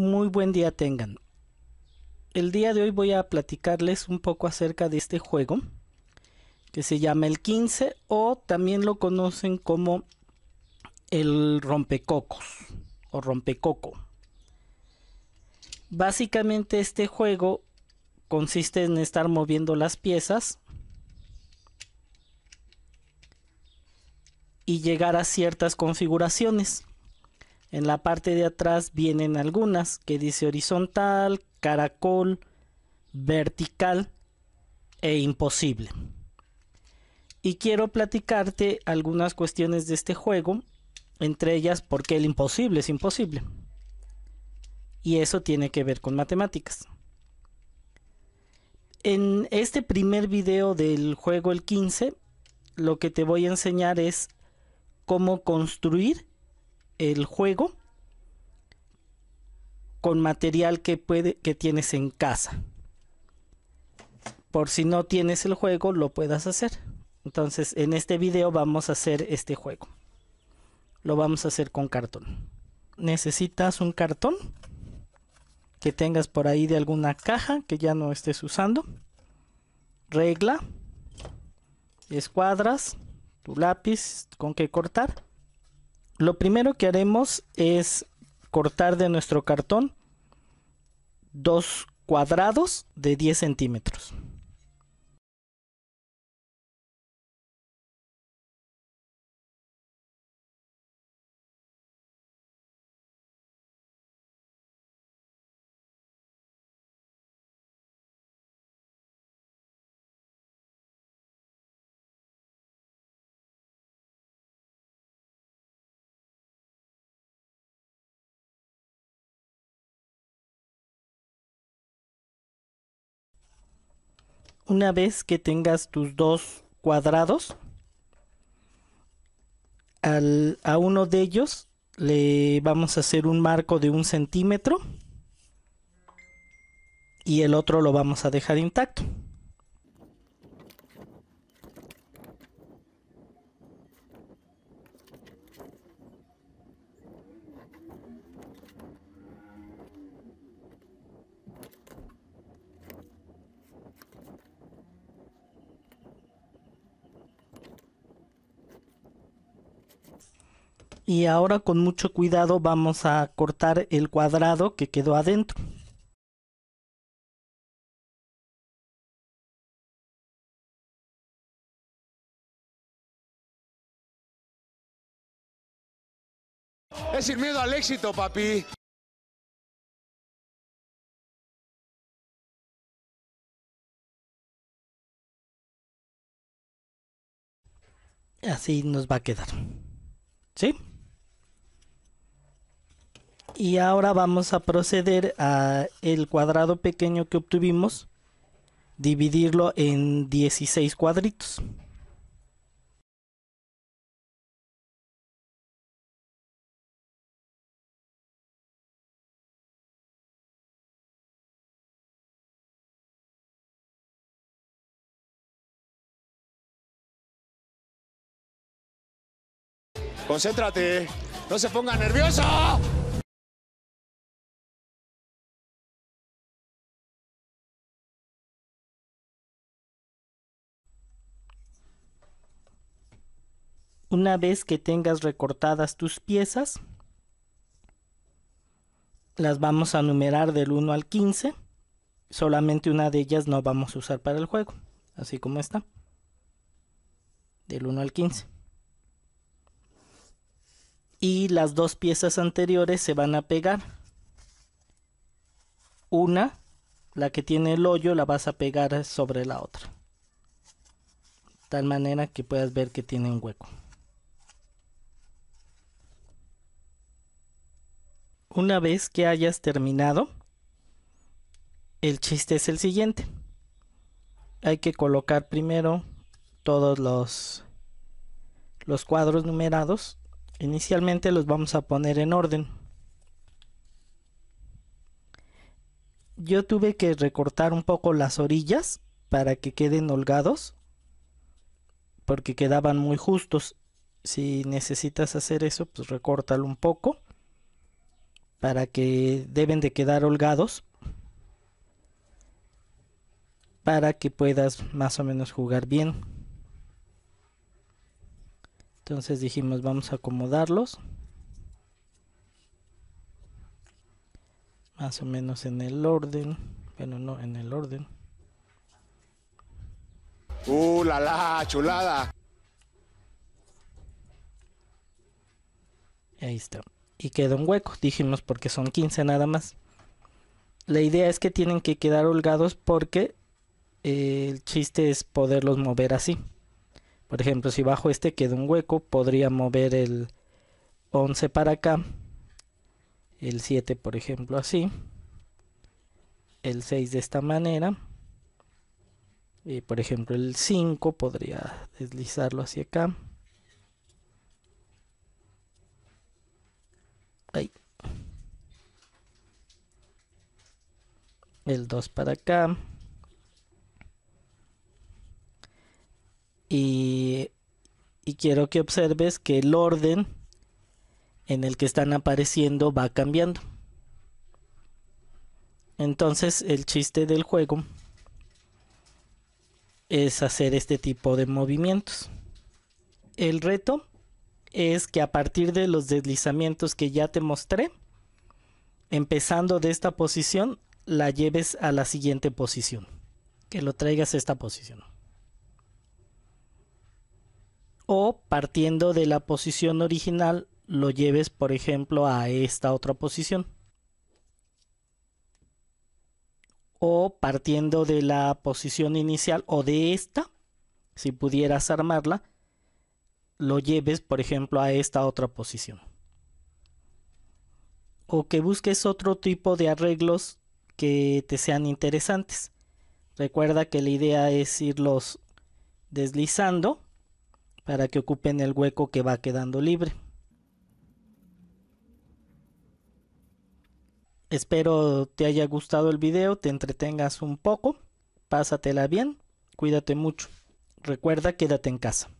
Muy buen día tengan. El día de hoy voy a platicarles un poco acerca de este juego que se llama el 15 o también lo conocen como el rompecocos o rompecoco. Básicamente este juego consiste en estar moviendo las piezas y llegar a ciertas configuraciones. En la parte de atrás vienen algunas que dice horizontal, caracol, vertical e imposible. Y quiero platicarte algunas cuestiones de este juego, entre ellas por qué el imposible es imposible. Y eso tiene que ver con matemáticas. En este primer video del juego el 15, lo que te voy a enseñar es cómo construir el juego con material que puede que tienes en casa. Por si no tienes el juego, lo puedas hacer. Entonces, en este video vamos a hacer este juego. Lo vamos a hacer con cartón. Necesitas un cartón que tengas por ahí de alguna caja que ya no estés usando. Regla, escuadras, tu lápiz con que cortar lo primero que haremos es cortar de nuestro cartón dos cuadrados de 10 centímetros. Una vez que tengas tus dos cuadrados, a uno de ellos le vamos a hacer un marco de un centímetro y el otro lo vamos a dejar intacto. y ahora con mucho cuidado vamos a cortar el cuadrado que quedó adentro. Es sin miedo al éxito, papi. Así nos va a quedar. ¿Sí? Y ahora vamos a proceder a el cuadrado pequeño que obtuvimos, dividirlo en 16 cuadritos. Concéntrate, no se ponga nervioso. Una vez que tengas recortadas tus piezas, las vamos a numerar del 1 al 15. Solamente una de ellas no vamos a usar para el juego, así como está. Del 1 al 15. Y las dos piezas anteriores se van a pegar. Una, la que tiene el hoyo, la vas a pegar sobre la otra. de Tal manera que puedas ver que tiene un hueco. Una vez que hayas terminado, el chiste es el siguiente. Hay que colocar primero todos los, los cuadros numerados. Inicialmente los vamos a poner en orden. Yo tuve que recortar un poco las orillas para que queden holgados porque quedaban muy justos. Si necesitas hacer eso, pues recórtalo un poco para que deben de quedar holgados para que puedas más o menos jugar bien entonces dijimos vamos a acomodarlos más o menos en el orden bueno no en el orden uh la la chulada ahí está y queda un hueco. Dijimos porque son 15 nada más. La idea es que tienen que quedar holgados porque eh, el chiste es poderlos mover así. Por ejemplo, si bajo este queda un hueco, podría mover el 11 para acá, el 7 por ejemplo así, el 6 de esta manera, y por ejemplo el 5 podría deslizarlo hacia acá, el 2 para acá. Y, y quiero que observes que el orden en el que están apareciendo va cambiando. Entonces el chiste del juego es hacer este tipo de movimientos. El reto es que a partir de los deslizamientos que ya te mostré, empezando de esta posición, la lleves a la siguiente posición. Que lo traigas a esta posición. O partiendo de la posición original, lo lleves, por ejemplo, a esta otra posición. O partiendo de la posición inicial o de esta, si pudieras armarla, lo lleves, por ejemplo, a esta otra posición. O que busques otro tipo de arreglos que te sean interesantes. Recuerda que la idea es irlos deslizando para que ocupen el hueco que va quedando libre. Espero te haya gustado el video, te entretengas un poco, pásatela bien, cuídate mucho. Recuerda, quédate en casa.